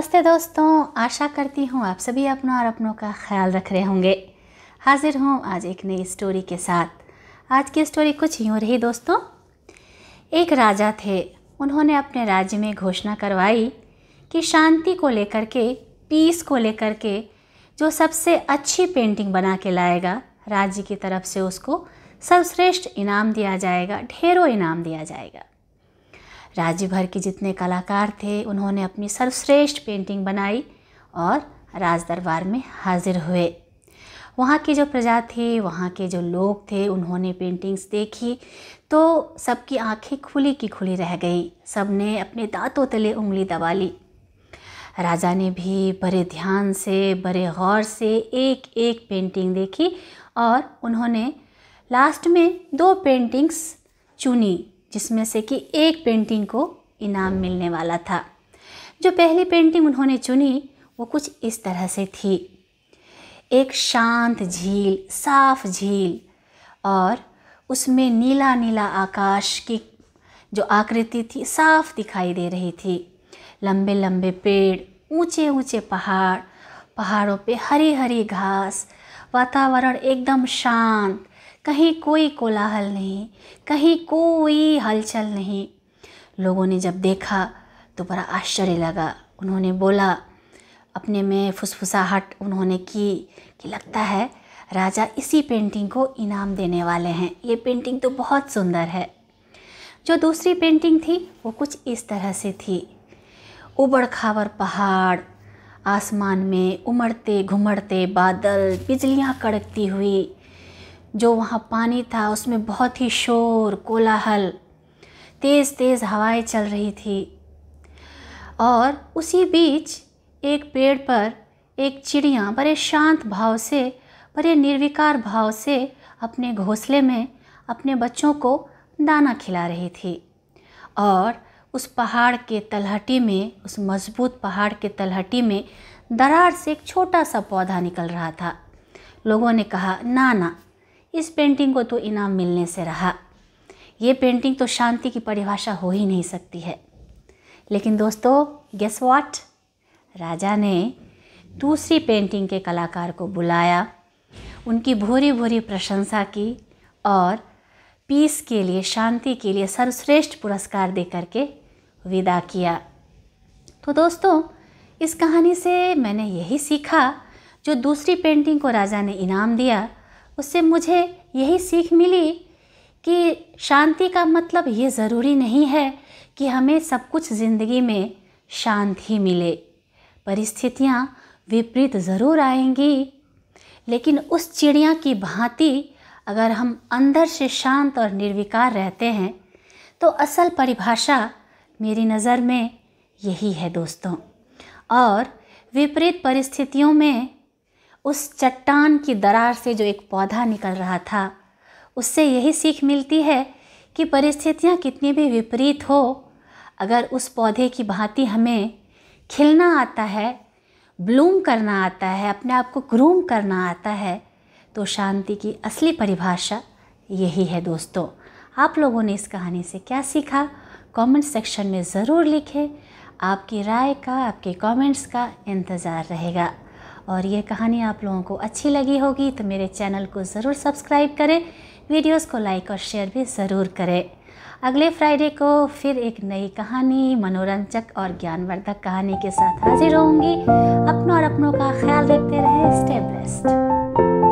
नमस्ते दोस्तों आशा करती हूँ आप सभी अपनों और अपनों का ख्याल रख रहे होंगे हाजिर हूँ आज एक नई स्टोरी के साथ आज की स्टोरी कुछ यूँ रही दोस्तों एक राजा थे उन्होंने अपने राज्य में घोषणा करवाई कि शांति को लेकर के पीस को लेकर के जो सबसे अच्छी पेंटिंग बना के लाएगा राज्य की तरफ से उसको सर्वश्रेष्ठ इनाम दिया जाएगा ढेरों इनाम दिया जाएगा राज्य भर के जितने कलाकार थे उन्होंने अपनी सर्वश्रेष्ठ पेंटिंग बनाई और राज दरबार में हाजिर हुए वहाँ की जो प्रजा थी वहाँ के जो लोग थे उन्होंने पेंटिंग्स देखी तो सबकी आंखें खुली की खुली रह गई सब ने अपने दांतों तले उंगली दबा ली राजा ने भी बड़े ध्यान से बड़े गौर से एक एक पेंटिंग देखी और उन्होंने लास्ट में दो पेंटिंग्स चुनी जिसमें से कि एक पेंटिंग को इनाम मिलने वाला था जो पहली पेंटिंग उन्होंने चुनी वो कुछ इस तरह से थी एक शांत झील साफ झील और उसमें नीला नीला आकाश की जो आकृति थी साफ दिखाई दे रही थी लंबे लंबे पेड़ ऊंचे ऊंचे पहाड़ पहाड़ों पे हरी हरी घास वातावरण एकदम शांत कहीं कोई कोलाहल नहीं कहीं कोई हलचल नहीं लोगों ने जब देखा तो बड़ा आश्चर्य लगा उन्होंने बोला अपने में फुसफुसाहट उन्होंने की कि लगता है राजा इसी पेंटिंग को इनाम देने वाले हैं ये पेंटिंग तो बहुत सुंदर है जो दूसरी पेंटिंग थी वो कुछ इस तरह से थी उबड़ खाबड़ पहाड़ आसमान में उमड़ते घुमड़ते बादल बिजलियाँ कड़कती हुई जो वहाँ पानी था उसमें बहुत ही शोर कोलाहल तेज़ तेज़ हवाएं चल रही थी और उसी बीच एक पेड़ पर एक चिड़िया बड़े शांत भाव से बड़े निर्विकार भाव से अपने घोंसले में अपने बच्चों को दाना खिला रही थी और उस पहाड़ के तलहटी में उस मजबूत पहाड़ के तलहटी में दरार से एक छोटा सा पौधा निकल रहा था लोगों ने कहा ना ना इस पेंटिंग को तो इनाम मिलने से रहा ये पेंटिंग तो शांति की परिभाषा हो ही नहीं सकती है लेकिन दोस्तों गेस वॉट राजा ने दूसरी पेंटिंग के कलाकार को बुलाया उनकी भूरी भूरी प्रशंसा की और पीस के लिए शांति के लिए सर्वश्रेष्ठ पुरस्कार दे करके विदा किया तो दोस्तों इस कहानी से मैंने यही सीखा जो दूसरी पेंटिंग को राजा ने इनाम दिया उससे मुझे यही सीख मिली कि शांति का मतलब ये ज़रूरी नहीं है कि हमें सब कुछ ज़िंदगी में शांति मिले परिस्थितियाँ विपरीत ज़रूर आएंगी लेकिन उस चिड़िया की भांति अगर हम अंदर से शांत और निर्विकार रहते हैं तो असल परिभाषा मेरी नज़र में यही है दोस्तों और विपरीत परिस्थितियों में उस चट्टान की दरार से जो एक पौधा निकल रहा था उससे यही सीख मिलती है कि परिस्थितियाँ कितनी भी विपरीत हो अगर उस पौधे की भांति हमें खिलना आता है ब्लूम करना आता है अपने आप को ग्रूम करना आता है तो शांति की असली परिभाषा यही है दोस्तों आप लोगों ने इस कहानी से क्या सीखा कमेंट सेक्शन में ज़रूर लिखें आपकी राय का आपके कमेंट्स का इंतज़ार रहेगा और ये कहानी आप लोगों को अच्छी लगी होगी तो मेरे चैनल को ज़रूर सब्सक्राइब करें वीडियोस को लाइक और शेयर भी ज़रूर करें अगले फ्राइडे को फिर एक नई कहानी मनोरंजक और ज्ञानवर्धक कहानी के साथ हाजिर होंगी अपनों और अपनों का ख्याल रखते रहें स्टे